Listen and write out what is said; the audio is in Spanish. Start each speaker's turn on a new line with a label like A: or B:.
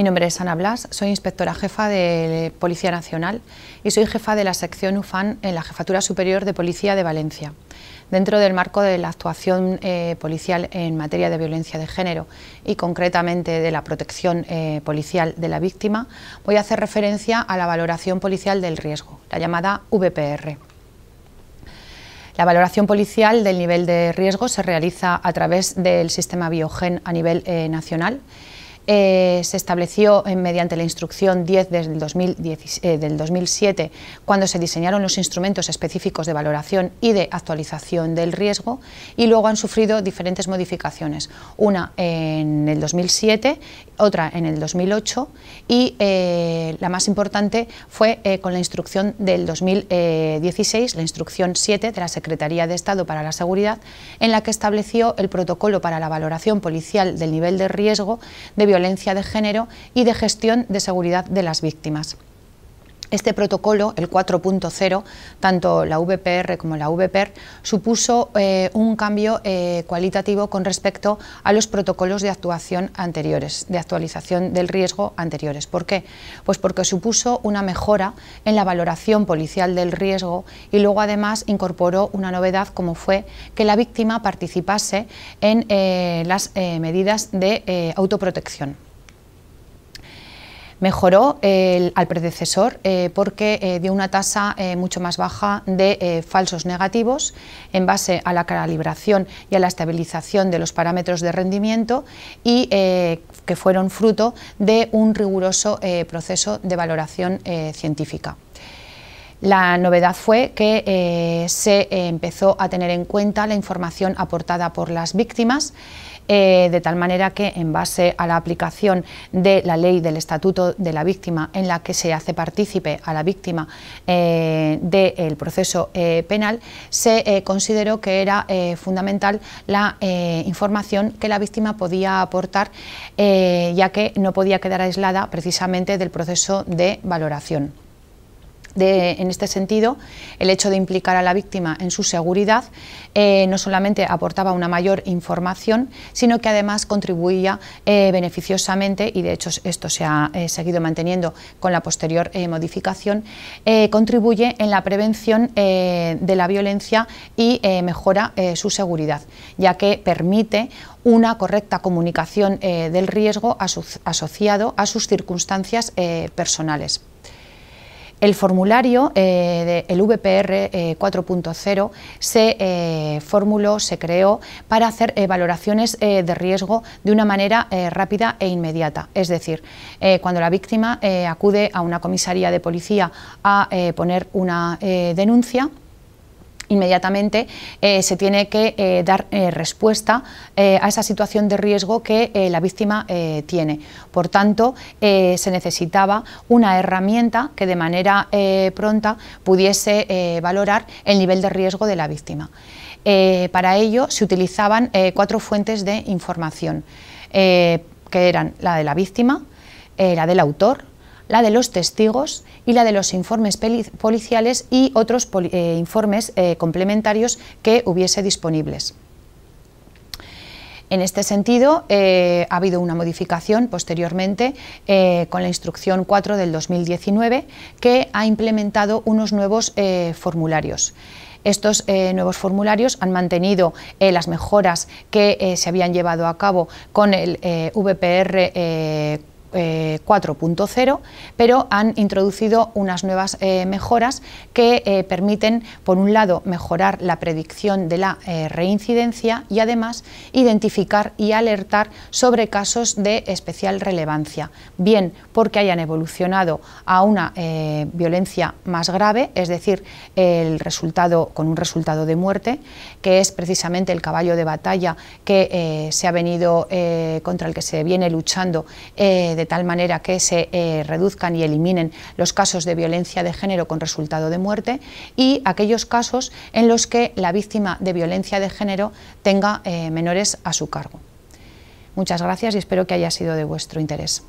A: Mi nombre es Ana Blas, soy inspectora jefa de Policía Nacional y soy jefa de la sección UFAN en la Jefatura Superior de Policía de Valencia, dentro del marco de la actuación eh, policial en materia de violencia de género y concretamente de la protección eh, policial de la víctima, voy a hacer referencia a la valoración policial del riesgo, la llamada VPR. La valoración policial del nivel de riesgo se realiza a través del sistema Biogen a nivel eh, nacional eh, se estableció eh, mediante la instrucción 10 del, eh, del 2007, cuando se diseñaron los instrumentos específicos de valoración y de actualización del riesgo, y luego han sufrido diferentes modificaciones, una en el 2007, otra en el 2008 y la más importante fue eh, con la instrucción del 2016, la instrucción 7 de la Secretaría de Estado para la Seguridad, en la que estableció el protocolo para la valoración policial del nivel de riesgo de violencia de género y de gestión de seguridad de las víctimas. Este protocolo, el 4.0, tanto la VPR como la VPR, supuso eh, un cambio eh, cualitativo con respecto a los protocolos de actuación anteriores, de actualización del riesgo anteriores. ¿Por qué? Pues porque supuso una mejora en la valoración policial del riesgo y luego además incorporó una novedad como fue que la víctima participase en eh, las medidas de autoprotección. Mejoró al predecesor eh, porque eh, dio una tasa eh, mucho más baja de falsos negativos en base a la calibración y a la estabilización de los parámetros de rendimiento y que fueron fruto de un riguroso proceso de valoración científica. La novedad fue que se empezó a tener en cuenta la información aportada por las víctimas eh, de tal manera que en base a la aplicación de la ley del Estatuto de la Víctima en la que se hace partícipe a la víctima eh, del proceso eh, penal, se consideró que era fundamental la información que la víctima podía aportar, ya que no podía quedar aislada precisamente del proceso de valoración en este sentido, el hecho de implicar a la víctima en su seguridad eh, no solamente aportaba una mayor información, sino que además contribuía eh, beneficiosamente, y de hecho esto se ha eh, seguido manteniendo con la posterior modificación, contribuye en la prevención de la violencia y mejora su seguridad, ya que permite una correcta comunicación del riesgo asociado a sus circunstancias personales. El formulario del VPR 4.0 se eh, formuló, se creó para hacer valoraciones eh, de riesgo de una manera eh, rápida e inmediata. Es decir, cuando la víctima acude a una comisaría de policía a poner una denuncia, inmediatamente eh, se tiene que eh, dar eh, respuesta a esa situación de riesgo que la víctima tiene. Por tanto, se necesitaba una herramienta que de manera pronta pudiese valorar el nivel de riesgo de la víctima. para ello se utilizaban cuatro fuentes de información, que eran la de la víctima, la del autor, la de los testigos y la de los informes policiales y otros eh, informes eh, complementarios que hubiese disponibles. En este sentido, eh, ha habido una modificación posteriormente con la instrucción 4 del 2019 que ha implementado unos nuevos formularios. Estos nuevos formularios han mantenido las mejoras que se habían llevado a cabo con el VPR 4.0, eh, pero han introducido unas nuevas eh, mejoras que eh, permiten, por un lado, mejorar la predicción de la reincidencia y, además, identificar y alertar sobre casos de especial relevancia, bien porque hayan evolucionado a una violencia más grave, es decir, el resultado, con un resultado de muerte, que es precisamente el caballo de batalla que se ha venido, contra el que se viene luchando de de tal manera que se eh, reduzcan y eliminen los casos de violencia de género con resultado de muerte y aquellos casos en los que la víctima de violencia de género tenga eh, menores a su cargo. Muchas gracias y espero que haya sido de vuestro interés.